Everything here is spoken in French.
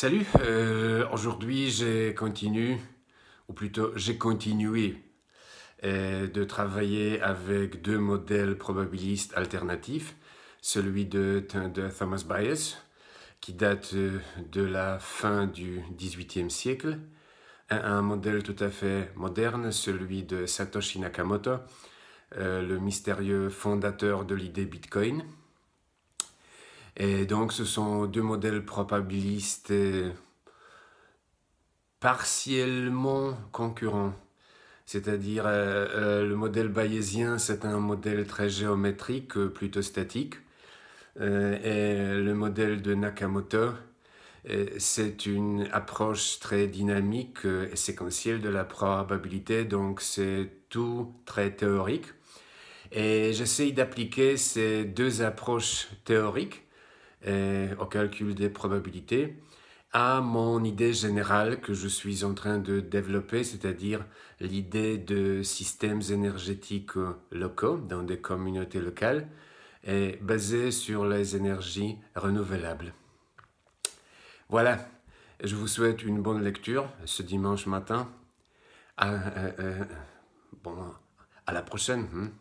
Salut, euh, aujourd'hui j'ai continué, ou plutôt j'ai continué euh, de travailler avec deux modèles probabilistes alternatifs, celui de, Thomas Bayes, qui date euh, de la fin du 18e siècle, un modèle tout à fait moderne, celui de Satoshi Nakamoto, le mystérieux fondateur de l'idée Bitcoin, et donc ce sont deux modèles probabilistes euh, partiellement concurrents. C'est-à-dire euh, euh, le modèle bayésien, c'est un modèle très géométrique, plutôt statique. et le modèle de Nakamoto, c'est une approche très dynamique et séquentielle de la probabilité, donc c'est tout très théorique. Et j'essaye d'appliquer ces deux approches théoriques euh, au calcul des probabilités, à mon idée générale que je suis en train de développer, c'est-à-dire l'idée de systèmes énergétiques euh, locaux dans des communautés locales, et basée sur les énergies renouvelables. Voilà, je vous souhaite une bonne lecture ce dimanche matin. À, euh, bon, à la prochaine. Hein.